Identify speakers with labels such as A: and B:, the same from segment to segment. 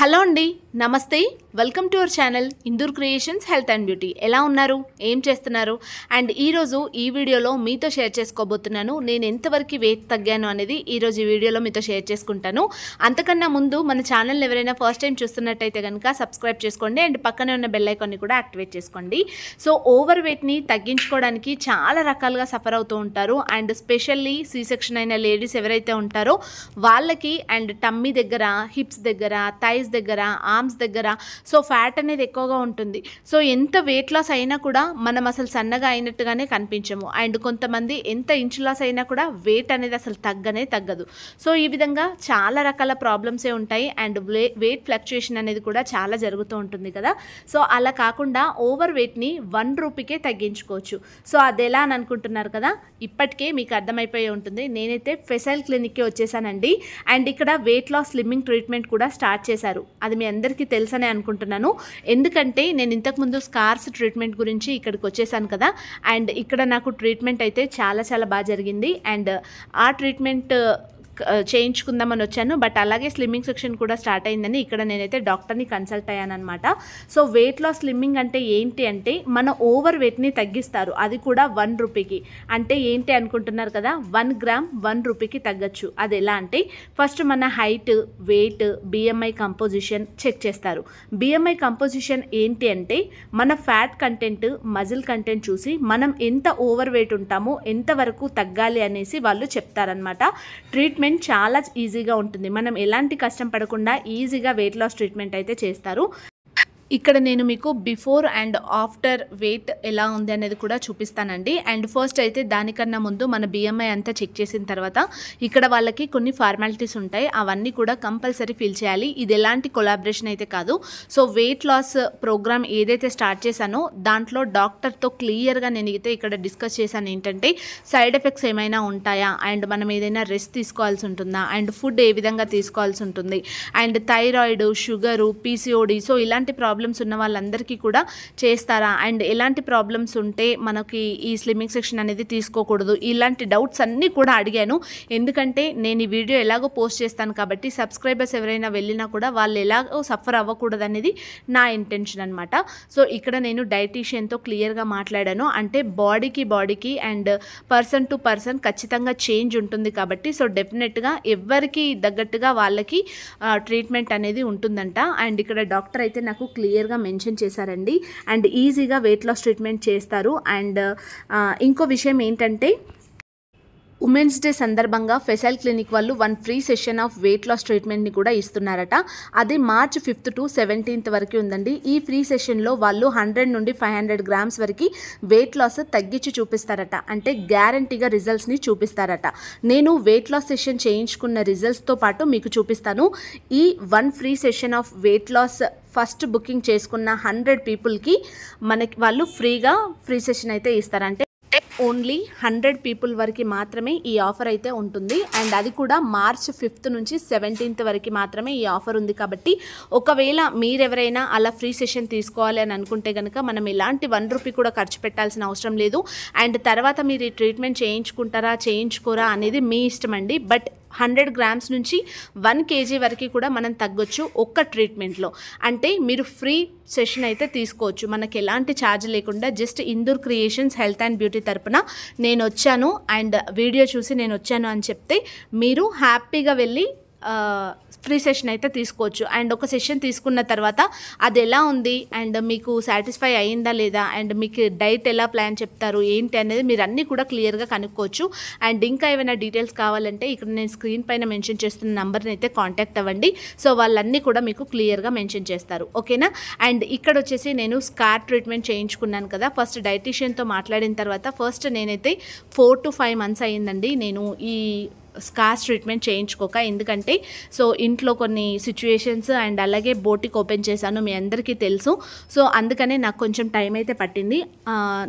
A: hello అండి నమస్తే welcome to our channel Indur creations health and beauty ఎలా ఉన్నారు ఏం చేస్తున్నారు అండ్ ఈరోజు ఈ వీడియోలో మీతో షేర్ చేసుకోబోతున్నాను నేను ఎంతవరకు వెయిట్ తగ్గాను అనేది ఈరోజు ఈ వీడియోలో మీతో షేర్ చేసుకుంటాను అంతకన్నా ముందు మన ఛానల్ని ఎవరైనా ఫస్ట్ టైం చూస్తున్నట్టయితే కనుక సబ్స్క్రైబ్ చేసుకోండి అండ్ పక్కనే ఉన్న బెల్లైకాన్ని కూడా యాక్టివేట్ చేసుకోండి సో ఓవర్ వెయిట్ని తగ్గించుకోవడానికి చాలా రకాలుగా సఫర్ అవుతూ ఉంటారు అండ్ స్పెషల్లీ సీ సెక్షన్ అయిన లేడీస్ ఎవరైతే ఉంటారో వాళ్ళకి అండ్ టమ్మీ దగ్గర హిప్స్ దగ్గర థైస్ థైస్ దగ్గర ఆర్మ్స్ దగ్గర సో ఫ్యాట్ అనేది ఎక్కువగా ఉంటుంది సో ఎంత వెయిట్ లాస్ అయినా కూడా మనం అసలు సన్నగా అయినట్టుగానే కనిపించము అండ్ కొంతమంది ఎంత ఇంచు లాస్ అయినా కూడా వెయిట్ అనేది అసలు తగ్గనే తగ్గదు సో ఈ విధంగా చాలా రకాల ప్రాబ్లమ్సే ఉంటాయి అండ్ వెయిట్ ఫ్లక్చుయేషన్ అనేది కూడా చాలా జరుగుతూ ఉంటుంది కదా సో అలా కాకుండా ఓవర్ వెయిట్ని వన్ రూపీకే తగ్గించుకోవచ్చు సో అది ఎలా అని అనుకుంటున్నారు కదా ఇప్పటికే మీకు అర్థమైపోయి ఉంటుంది నేనైతే ఫెసైల్ క్లినిక్కి వచ్చేసానండి అండ్ ఇక్కడ వెయిట్ లాస్ స్లిమ్మింగ్ ట్రీట్మెంట్ కూడా స్టార్ట్ చేశాను చేశారు అది మీ అందరికీ తెలుసనే అనుకుంటున్నాను ఎందుకంటే నేను ఇంతకుముందు స్కార్స్ ట్రీట్మెంట్ గురించి ఇక్కడికి వచ్చేసాను కదా అండ్ ఇక్కడ నాకు ట్రీట్మెంట్ అయితే చాలా చాలా బాగా జరిగింది అండ్ ఆ ట్రీట్మెంట్ చేయించుకుందామని వచ్చాను బట్ అలాగే స్లిమ్మింగ్ సెక్షన్ కూడా స్టార్ట్ అయిందని ఇక్కడ నేనైతే డాక్టర్ని కన్సల్ట్ అయ్యానమాట సో వెయిట్ లాస్ స్లిమ్మింగ్ అంటే ఏంటి అంటే మన ఓవర్ వెయిట్ని తగ్గిస్తారు అది కూడా వన్ రూపీకి అంటే ఏంటి అనుకుంటున్నారు కదా వన్ గ్రామ్ వన్ రూపీకి తగ్గచ్చు అది ఎలా అంటే ఫస్ట్ మన height weight BMI composition check చేస్తారు బిఎంఐ కంపోజిషన్ ఏంటి అంటే మన ఫ్యాట్ కంటెంట్ మజిల్ కంటెంట్ చూసి మనం ఎంత ఓవర్ వెయిట్ ఉంటామో ఎంతవరకు తగ్గాలి అనేసి వాళ్ళు చెప్తారనమాట ట్రీట్మెంట్ ట్రీట్మెంట్ చాలా ఈజీగా ఉంటుంది మనం ఎలాంటి కష్టం పడకుండా ఈజీగా వెయిట్ లాస్ ట్రీట్మెంట్ అయితే చేస్తారు ఇక్కడ నేను మీకు బిఫోర్ అండ్ ఆఫ్టర్ వెయిట్ ఎలా ఉంది అనేది కూడా చూపిస్తానండి అండ్ ఫస్ట్ అయితే దానికన్నా ముందు మన బిఎంఐ అంతా చెక్ చేసిన తర్వాత ఇక్కడ వాళ్ళకి కొన్ని ఫార్మాలిటీస్ ఉంటాయి అవన్నీ కూడా కంపల్సరీ ఫిల్ చేయాలి ఇది ఎలాంటి కొలాబరేషన్ అయితే కాదు సో వెయిట్ లాస్ ప్రోగ్రామ్ ఏదైతే స్టార్ట్ చేశానో దాంట్లో డాక్టర్తో క్లియర్గా నేను అయితే ఇక్కడ డిస్కస్ చేశాను ఏంటంటే సైడ్ ఎఫెక్ట్స్ ఏమైనా ఉంటాయా అండ్ మనం ఏదైనా రెస్ట్ తీసుకోవాల్సి ఉంటుందా అండ్ ఫుడ్ ఏ విధంగా తీసుకోవాల్సి ఉంటుంది and thyroid sugar PCOD so ఇలాంటి ప్రాబ్లమ్ ప్రాబ్లమ్స్ ఉన్న వాళ్ళందరికీ కూడా చేస్తారా అండ్ ఎలాంటి ప్రాబ్లమ్స్ ఉంటే మనకి ఈ స్లిమ్మింగ్ సెక్షన్ అనేది తీసుకోకూడదు ఇలాంటి డౌట్స్ అన్నీ కూడా అడిగాను ఎందుకంటే నేను ఈ వీడియో ఎలాగో పోస్ట్ చేస్తాను కాబట్టి సబ్స్క్రైబర్స్ ఎవరైనా వెళ్ళినా కూడా వాళ్ళు ఎలాగో సఫర్ అవ్వకూడదు అనేది నా ఇంటెన్షన్ అనమాట సో ఇక్కడ నేను డైటీషియన్తో క్లియర్గా మాట్లాడాను అంటే బాడీకి బాడీకి అండ్ పర్సన్ టు పర్సన్ ఖచ్చితంగా చేంజ్ ఉంటుంది కాబట్టి సో డెఫినెట్గా ఎవరికి తగ్గట్టుగా వాళ్ళకి ట్రీట్మెంట్ అనేది ఉంటుందంట అండ్ ఇక్కడ డాక్టర్ అయితే నాకు క్లియర్ క్లియర్గా మెన్షన్ చేశారండి అండ్ ఈజీగా వెయిట్ లాస్ ట్రీట్మెంట్ చేస్తారు అండ్ ఇంకో విషయం ఏంటంటే ఉమెన్స్ డే సందర్భంగా ఫెసైల్ క్లినిక్ వాళ్ళు one free session of weight loss ట్రీట్మెంట్ని కూడా ఇస్తున్నారట అది మార్చ్ ఫిఫ్త్ టు సెవెంటీన్త్ వరకు ఉందండి ఈ ఫ్రీ సెషన్లో వాళ్ళు హండ్రెడ్ నుండి ఫైవ్ హండ్రెడ్ గ్రామ్స్ వరకు వెయిట్ లాస్ తగ్గించి చూపిస్తారట అంటే గ్యారంటీగా రిజల్ట్స్ని చూపిస్తారట నేను వెయిట్ లాస్ సెషన్ చేయించుకున్న రిజల్ట్స్తో పాటు మీకు చూపిస్తాను ఈ one free session of weight loss first booking చేసుకున్న హండ్రెడ్ పీపుల్కి మనకి వాళ్ళు ఫ్రీగా ఫ్రీ సెషన్ అయితే ఇస్తారంటే ఓన్లీ హండ్రెడ్ పీపుల్ వరకు మాత్రమే ఈ ఆఫర్ అయితే ఉంటుంది అండ్ అది కూడా మార్చ్ ఫిఫ్త్ నుంచి సెవెంటీన్త్ వరకు మాత్రమే ఈ ఆఫర్ ఉంది కాబట్టి ఒకవేళ మీరెవరైనా అలా ఫ్రీ సెషన్ తీసుకోవాలి అని అనుకుంటే కనుక మనం ఎలాంటి వన్ రూపీ కూడా ఖర్చు పెట్టాల్సిన అవసరం లేదు అండ్ తర్వాత మీరు ఈ ట్రీట్మెంట్ చేయించుకుంటారా చేయించుకోరా అనేది మీ ఇష్టం అండి బట్ హండ్రెడ్ గ్రామ్స్ నుంచి వన్ కేజీ వరకు కూడా మనం తగ్గొచ్చు ఒక్క ట్రీట్మెంట్లో అంటే మీరు ఫ్రీ సెషన్ అయితే తీసుకోవచ్చు మనకి ఎలాంటి ఛార్జ్ లేకుండా just Indur creations health and beauty తరపున నేను వచ్చాను అండ్ వీడియో చూసి నేను వచ్చాను అని చెప్తే మీరు హ్యాపీగా వెళ్ళి ఫ్రీ సెషన్ అయితే తీసుకోవచ్చు అండ్ ఒక సెషన్ తీసుకున్న తర్వాత అది ఎలా ఉంది అండ్ మీకు సాటిస్ఫై అయిందా లేదా అండ్ మీకు డైట్ ఎలా ప్లాన్ చెప్తారు ఏంటి అనేది మీరు అన్నీ కూడా క్లియర్గా కనుక్కోవచ్చు అండ్ ఇంకా ఏమైనా డీటెయిల్స్ కావాలంటే ఇక్కడ నేను స్క్రీన్ పైన మెన్షన్ చేస్తున్న నెంబర్ని అయితే కాంటాక్ట్ అవ్వండి సో వాళ్ళన్నీ కూడా మీకు క్లియర్గా మెన్షన్ చేస్తారు ఓకేనా అండ్ ఇక్కడ వచ్చేసి నేను స్కార్ ట్రీట్మెంట్ చేయించుకున్నాను కదా ఫస్ట్ డైటీషియన్తో మాట్లాడిన తర్వాత ఫస్ట్ నేనైతే ఫోర్ టు ఫైవ్ మంత్స్ అయ్యిందండి నేను ఈ స్కాస్ ట్రీట్మెంట్ చేయించుకోక ఎందుకంటే సో ఇంట్లో కొన్ని సిచ్యువేషన్స్ అండ్ అలాగే బోటిక్ ఓపెన్ చేశాను మీ అందరికీ తెలుసు సో అందుకనే నాకు కొంచెం టైం అయితే పట్టింది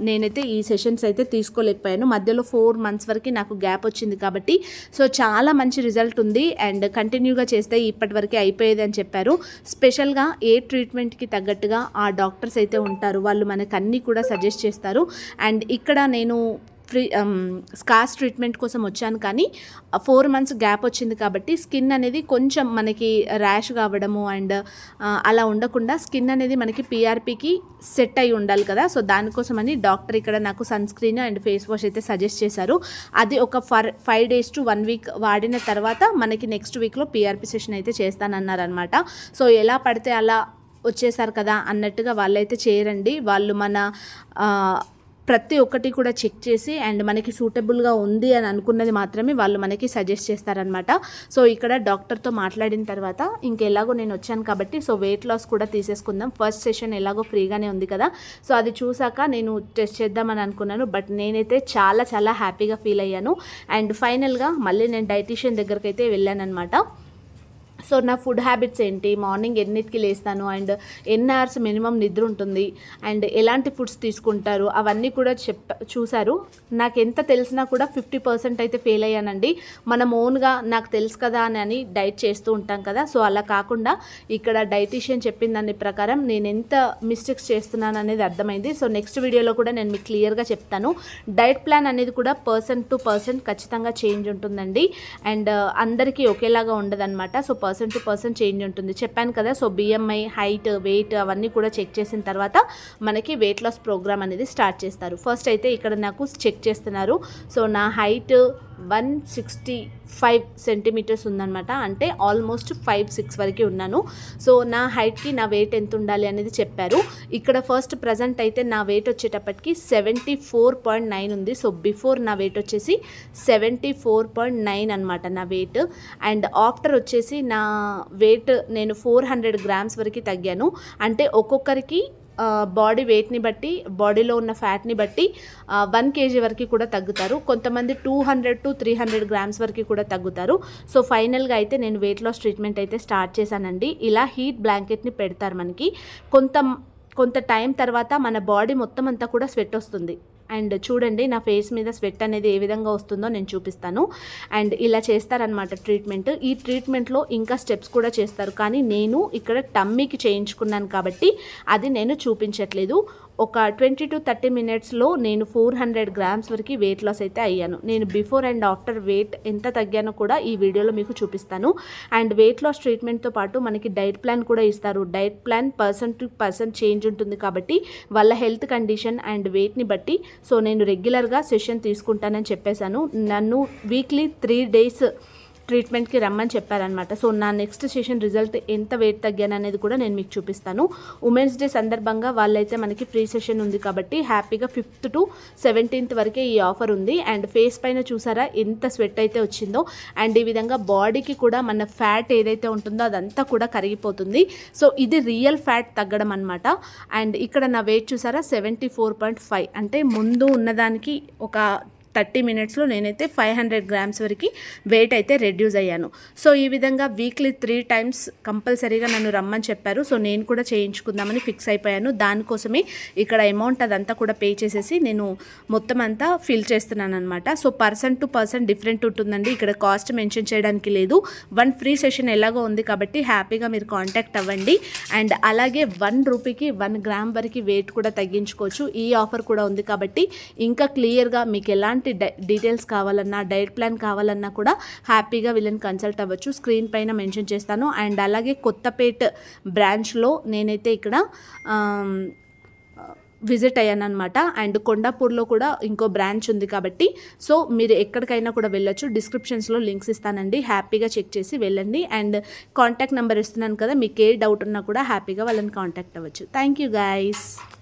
A: నేనైతే ఈ సెషన్స్ అయితే తీసుకోలేకపోయాను మధ్యలో ఫోర్ మంత్స్ వరకు నాకు గ్యాప్ వచ్చింది కాబట్టి సో చాలా మంచి రిజల్ట్ ఉంది అండ్ కంటిన్యూగా చేస్తే ఇప్పటి వరకు అయిపోయేది అని చెప్పారు స్పెషల్గా ఏ ట్రీట్మెంట్కి తగ్గట్టుగా ఆ డాక్టర్స్ అయితే ఉంటారు వాళ్ళు మనకు అన్నీ కూడా సజెస్ట్ చేస్తారు అండ్ ఇక్కడ నేను ఫ్రీ స్కాస్ ట్రీట్మెంట్ కోసం వచ్చాను కానీ ఫోర్ మంత్స్ గ్యాప్ వచ్చింది కాబట్టి స్కిన్ అనేది కొంచెం మనకి ర్యాష్ కావడము అండ్ అలా ఉండకుండా స్కిన్ అనేది మనకి పీఆర్పీకి సెట్ అయి ఉండాలి కదా సో దానికోసం అని డాక్టర్ ఇక్కడ నాకు sunscreen and face wash అయితే సజెస్ట్ చేశారు అది ఒక for five days to one week వాడిన తర్వాత మనకి నెక్స్ట్ వీక్లో పీఆర్పీ సెషన్ అయితే చేస్తానన్నారనమాట సో ఎలా పడితే అలా వచ్చేసారు కదా అన్నట్టుగా వాళ్ళైతే చేయరండి వాళ్ళు మన ప్రతి ఒక్కటి కూడా చెక్ చేసి అండ్ మనకి సూటబుల్గా ఉంది అని అనుకున్నది మాత్రమే వాళ్ళు మనకి సజెస్ట్ చేస్తారనమాట సో ఇక్కడ డాక్టర్తో మాట్లాడిన తర్వాత ఇంకెలాగో నేను వచ్చాను కాబట్టి సో వెయిట్ లాస్ కూడా తీసేసుకుందాం ఫస్ట్ సెషన్ ఎలాగో ఫ్రీగానే ఉంది కదా సో అది చూసాక నేను టెస్ట్ చేద్దామని అనుకున్నాను బట్ నేనైతే చాలా చాలా హ్యాపీగా ఫీల్ అయ్యాను అండ్ ఫైనల్గా మళ్ళీ నేను డైటీషియన్ దగ్గరికి అయితే అనమాట సో నా ఫుడ్ హ్యాబిట్స్ ఏంటి మార్నింగ్ ఎన్నిటికి లేస్తాను అండ్ ఎన్ని అవర్స్ మినిమం నిద్ర ఉంటుంది అండ్ ఎలాంటి ఫుడ్స్ తీసుకుంటారు అవన్నీ కూడా చెప్ చూశారు నాకు ఎంత తెలిసినా కూడా ఫిఫ్టీ పర్సెంట్ అయితే ఫెయిల్ అయ్యానండి మనం ఓన్గా నాకు తెలుసు కదా అని అని డైట్ చేస్తూ ఉంటాం కదా సో అలా కాకుండా ఇక్కడ డైటీషియన్ చెప్పిన దాని ప్రకారం నేను ఎంత మిస్టేక్స్ చేస్తున్నాను అనేది అర్థమైంది సో నెక్స్ట్ వీడియోలో కూడా నేను మీకు క్లియర్గా చెప్తాను డైట్ ప్లాన్ అనేది కూడా పర్సన్ టు పర్సన్ ఖచ్చితంగా చేంజ్ ఉంటుందండి అండ్ అందరికీ ఒకేలాగా ఉండదన్నమాట so person to person change ఉంటుంది చెప్పాను కదా సో బిఎంఐ హైట్ వెయిట్ అవన్నీ కూడా చెక్ చేసిన తర్వాత మనకి వెయిట్ లాస్ ప్రోగ్రామ్ అనేది స్టార్ట్ చేస్తారు ఫస్ట్ అయితే ఇక్కడ నాకు చెక్ చేస్తున్నారు సో నా height one sixty five centimetres ఉందనమాట అంటే ఆల్మోస్ట్ ఫైవ్ సిక్స్ వరకు ఉన్నాను సో నా హైట్కి నా వెయిట్ ఎంత ఉండాలి అనేది చెప్పారు ఇక్కడ ఫస్ట్ ప్రజెంట్ అయితే నా వెయిట్ వచ్చేటప్పటికి సెవెంటీ ఫోర్ పాయింట్ నైన్ ఉంది సో బిఫోర్ నా వెయిట్ వచ్చేసి సెవెంటీ ఫోర్ పాయింట్ నైన్ అనమాట నా వెయిట్ అండ్ ఆఫ్టర్ వచ్చేసి నా వెయిట్ నేను ఫోర్ హండ్రెడ్ గ్రామ్స్ వరకు తగ్గాను అంటే ఒక్కొక్కరికి బాడీ వెయిట్ని బట్టి బాడీలో ఉన్న ఫ్యాట్ని బట్టి వన్ కేజీ వరకు కూడా తగ్గుతారు కొంతమంది two hundred to three hundred grams వరకు కూడా తగ్గుతారు సో ఫైనల్గా అయితే నేను వెయిట్ లాస్ ట్రీట్మెంట్ అయితే స్టార్ట్ చేశానండి ఇలా హీట్ బ్లాంకెట్ని పెడతారు మనకి కొంత కొంత టైం తర్వాత మన బాడీ మొత్తం అంతా కూడా స్వెట్ వస్తుంది అండ్ చూడండి నా ఫేస్ మీద స్వెట్ అనేది ఏ విధంగా వస్తుందో నేను చూపిస్తాను అండ్ ఇలా చేస్తారనమాట ట్రీట్మెంట్ ఈ ట్రీట్మెంట్లో ఇంకా స్టెప్స్ కూడా చేస్తారు కానీ నేను ఇక్కడ టమ్మీకి చేయించుకున్నాను కాబట్టి అది నేను చూపించట్లేదు ఒక ట్వంటీ టు థర్టీ మినిట్స్లో నేను ఫోర్ హండ్రెడ్ గ్రామ్స్ వరకు వెయిట్ లాస్ అయితే అయ్యాను నేను బిఫోర్ అండ్ ఆఫ్టర్ వెయిట్ ఎంత తగ్గానో కూడా ఈ వీడియోలో మీకు చూపిస్తాను అండ్ వెయిట్ లాస్ ట్రీట్మెంట్తో పాటు మనకి డైట్ ప్లాన్ కూడా ఇస్తారు diet plan person to person change ఉంటుంది కాబట్టి వాళ్ళ హెల్త్ కండిషన్ అండ్ వెయిట్ని బట్టి సో నేను రెగ్యులర్గా సెషన్ తీసుకుంటానని చెప్పేశాను నన్ను వీక్లీ త్రీ డేస్ ట్రీట్మెంట్కి రమ్మని చెప్పారనమాట సో నా నెక్స్ట్ సెషన్ రిజల్ట్ ఎంత వెయిట్ తగ్గాను అనేది కూడా నేను మీకు చూపిస్తాను ఉమెన్స్ డే సందర్భంగా వాళ్ళైతే మనకి ఫ్రీ సెషన్ ఉంది కాబట్టి హ్యాపీగా ఫిఫ్త్ టు సెవెంటీన్త్ వరకే ఈ ఆఫర్ ఉంది అండ్ ఫేస్ పైన చూసారా ఎంత స్వెట్ అయితే వచ్చిందో అండ్ ఈ విధంగా బాడీకి కూడా మన ఫ్యాట్ ఏదైతే ఉంటుందో అదంతా కూడా కరిగిపోతుంది సో ఇది రియల్ ఫ్యాట్ తగ్గడం అనమాట అండ్ ఇక్కడ నా వెయిట్ చూసారా సెవెంటీ ఫోర్ పాయింట్ ఫైవ్ అంటే ముందు ఉన్నదానికి ఒక థర్టీ మినిట్స్లో నేనైతే ఫైవ్ హండ్రెడ్ గ్రామ్స్ వరకు వెయిట్ అయితే రెడ్యూస్ అయ్యాను సో ఈ విధంగా వీక్లీ త్రీ టైమ్స్ కంపల్సరీగా నన్ను రమ్మని చెప్పారు సో నేను కూడా చేయించుకుందామని ఫిక్స్ అయిపోయాను దానికోసమే ఇక్కడ అమౌంట్ అదంతా కూడా పే చేసేసి నేను మొత్తం అంతా ఫిల్ చేస్తున్నాను అనమాట so person to person different ఉంటుందండి ఇక్కడ కాస్ట్ మెన్షన్ చేయడానికి లేదు వన్ ఫ్రీ సెషన్ ఎలాగో ఉంది కాబట్టి హ్యాపీగా మీరు కాంటాక్ట్ అవ్వండి అండ్ అలాగే వన్ రూపీకి వన్ గ్రామ్ వరకు వెయిట్ కూడా తగ్గించుకోవచ్చు ఈ ఆఫర్ కూడా ఉంది కాబట్టి ఇంకా క్లియర్గా మీకు ఎలాంటి ఎలాంటి డీటెయిల్స్ కావాలన్నా డైట్ ప్లాన్ కావాలన్నా కూడా హ్యాపీగా వీళ్ళని కన్సల్ట్ అవ్వచ్చు స్క్రీన్ పైన మెన్షన్ చేస్తాను అండ్ అలాగే కొత్తపేట బ్రాంచ్లో నేనైతే ఇక్కడ విజిట్ అయ్యాను అనమాట అండ్ కొండాపూర్లో కూడా ఇంకో బ్రాంచ్ ఉంది కాబట్టి సో మీరు ఎక్కడికైనా కూడా వెళ్ళొచ్చు డిస్క్రిప్షన్స్లో లింక్స్ ఇస్తానండి హ్యాపీగా చెక్ చేసి వెళ్ళండి అండ్ కాంటాక్ట్ నెంబర్ ఇస్తున్నాను కదా మీకు ఏ డౌట్ ఉన్నా కూడా హ్యాపీగా వాళ్ళని కాంటాక్ట్ అవ్వచ్చు థ్యాంక్ యూ